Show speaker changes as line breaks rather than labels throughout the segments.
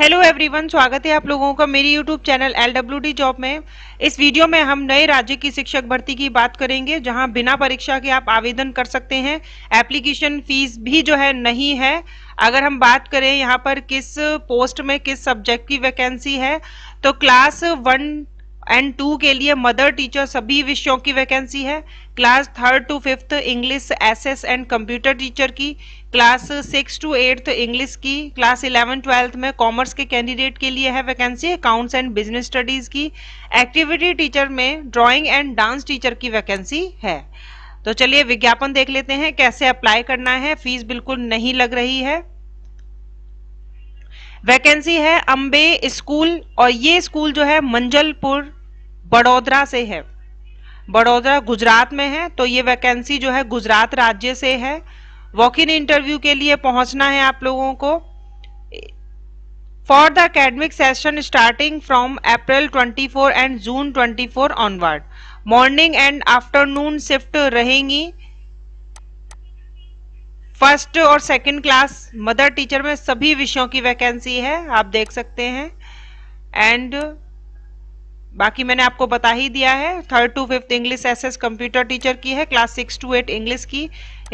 hello everyone स्वागत है आप लोगों का मेरी यूट्यूब चैनल एल जॉब में इस वीडियो में हम नए राज्य की शिक्षक भर्ती की बात करेंगे जहां बिना परीक्षा के आप आवेदन कर सकते हैं एप्लीकेशन फीस भी जो है नहीं है अगर हम बात करें यहां पर किस पोस्ट में किस सब्जेक्ट की वैकेंसी है तो क्लास वन एंड टू के लिए मदर टीचर सभी विषयों की वैकेंसी है class third to fifth English SS and computer teacher की class six to eighth English की क्लास इलेवन ट्वेल्थ में कॉमर्स के कैंडिडेट के लिए है vacancy accounts and business studies की एक्टिविटी टीचर में ड्राइंग एंड डांस टीचर की वैकेंसी है तो चलिए विज्ञापन देख लेते हैं कैसे अप्लाई करना है फीस बिल्कुल नहीं लग रही है वैकेंसी है अंबे स्कूल और ये स्कूल जो है मंजलपुर बड़ोदरा से है बड़ोदरा गुजरात में है तो ये वैकेंसी जो है गुजरात राज्य से है वॉक इन इंटरव्यू के लिए पहुंचना है आप लोगों को for the academic session starting from April 24 and June 24 onward morning and afternoon shift रहेंगी फर्स्ट और सेकंड क्लास मदर टीचर में सभी विषयों की वैकेंसी है आप देख सकते हैं एंड बाकी मैंने आपको बता ही दिया है third to fifth English SS computer teacher की है class six to eight English की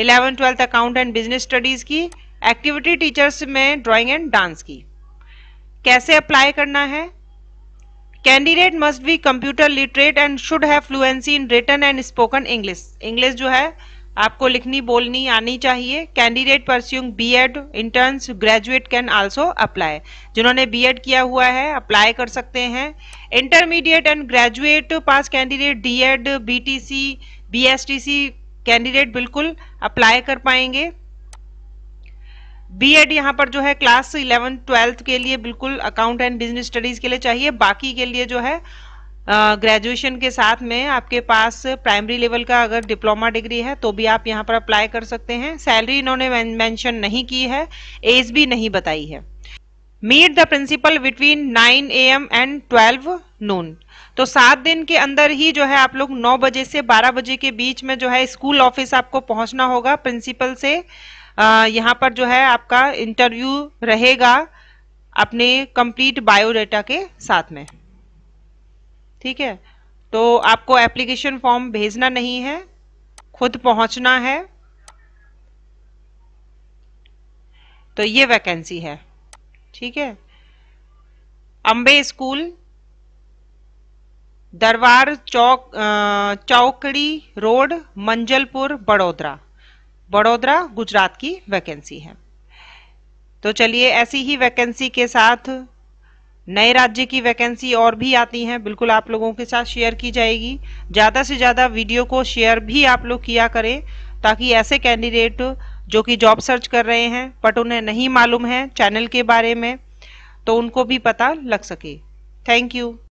eleven twelfth account and business studies की एक्टिविटी टीचर्स में ड्राइंग एंड डांस की कैसे अप्लाई करना है candidate must be computer literate and should have fluency in written and spoken English English जो है आपको लिखनी बोलनी आनी चाहिए candidate pursuing BEd interns graduate can also apply जिन्होंने बीएड किया हुआ है अप्लाई कर सकते हैं intermediate and graduate pass candidate DEd BTC BSTC candidate बिल्कुल अप्लाई कर पाएंगे बीएड यहाँ पर जो है क्लास इलेवन ट्वेल्थ के लिए बिल्कुल अकाउंट एंड बिजनेस स्टडीज के लिए चाहिए बाकी के लिए जो है ग्रेजुएशन के साथ में आपके पास प्राइमरी लेवल का अगर डिप्लोमा डिग्री है तो भी आप यहाँ पर अप्लाई कर सकते हैं सैलरी इन्होंने मेंशन नहीं की है एज भी नहीं बताई है meet the principal between 9 AM and 12 noon तो सात दिन के अंदर ही जो है आप लोग 9 बजे से 12 बजे के बीच में जो है स्कूल ऑफिस आपको पहुंचना होगा प्रिंसिपल से यहाँ पर जो है आपका इंटरव्यू रहेगा अपने कंप्लीट बायोडाटा के साथ में ठीक है तो आपको एप्लीकेशन फॉर्म भेजना नहीं है खुद पहुंचना है तो ये वैकेंसी है ठीक है अंबे स्कूल दरबार चौक चौकड़ी रोड मंजलपुर बड़ोदरा बड़ोदरा गुजरात की वैकेंसी है तो चलिए ऐसी ही वैकेंसी के साथ नए राज्य की वैकेंसी और भी आती हैं बिल्कुल आप लोगों के साथ शेयर की जाएगी ज़्यादा से ज़्यादा वीडियो को शेयर भी आप लोग किया करें ताकि ऐसे कैंडिडेट जो कि जॉब सर्च कर रहे हैं बट उन्हें नहीं मालूम है चैनल के बारे में तो उनको भी पता लग सके थैंक यू